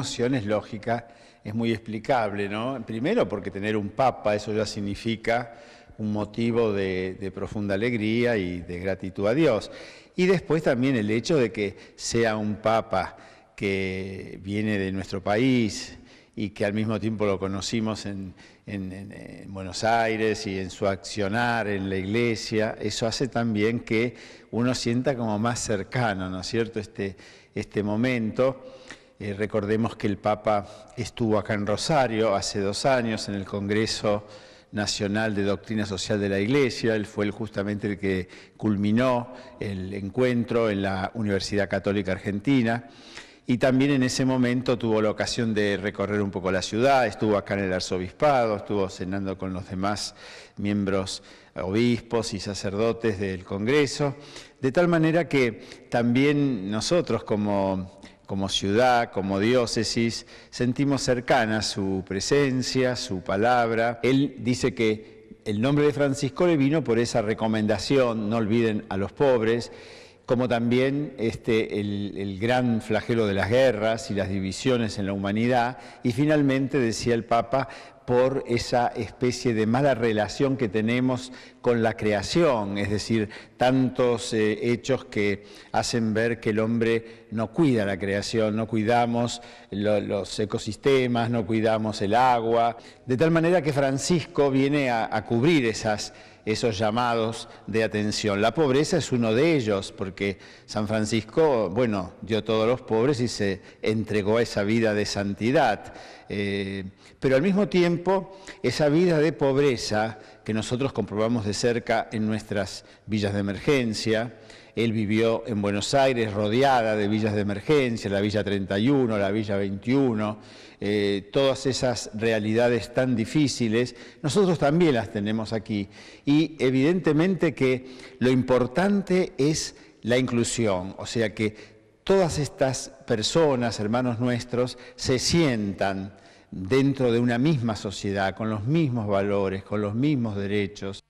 es lógica, es muy explicable, ¿no? Primero porque tener un papa, eso ya significa un motivo de, profunda alegría y de gratitud a Dios. Y después también el hecho de que sea un papa que viene de nuestro país y que al mismo tiempo lo conocimos en, Buenos Aires y en su accionar en la iglesia, eso hace también que uno sienta como más cercano, ¿no es cierto?, este, este momento. Eh, recordemos que el Papa estuvo acá en Rosario hace dos años en el Congreso Nacional de Doctrina Social de la Iglesia. Él fue justamente el que culminó el encuentro en la Universidad Católica Argentina. Y también en ese momento tuvo la ocasión de recorrer un poco la ciudad, estuvo acá en el arzobispado, estuvo cenando con los demás miembros, eh, obispos y sacerdotes del Congreso, de tal manera que también nosotros como como ciudad, como diócesis, sentimos cercana su presencia, su palabra. Él dice que el nombre de Francisco le vino por esa recomendación, no olviden a los pobres, como también este, el, el gran flagelo de las guerras y las divisiones en la humanidad. Y finalmente, decía el Papa, por esa especie de mala relación que tenemos con la creación, es decir, tantos eh, hechos que hacen ver que el hombre no cuida la creación, no cuidamos los ecosistemas, no cuidamos el agua, de tal manera que Francisco viene a, cubrir esas esos llamados de atención. La pobreza es uno de ellos, porque San Francisco, bueno, dio todos los pobres y se entregó a esa vida de santidad. Eh, pero al mismo tiempo, esa vida de pobreza que nosotros comprobamos de cerca en nuestras villas de emergencia. Él vivió en Buenos Aires rodeada de villas de emergencia, la Villa 31, la Villa 21, eh, todas esas realidades tan difíciles, nosotros también las tenemos aquí. Y evidentemente que lo importante es la inclusión, o sea que todas estas personas, hermanos nuestros, se sientan dentro de una misma sociedad, con los mismos valores, con los mismos derechos.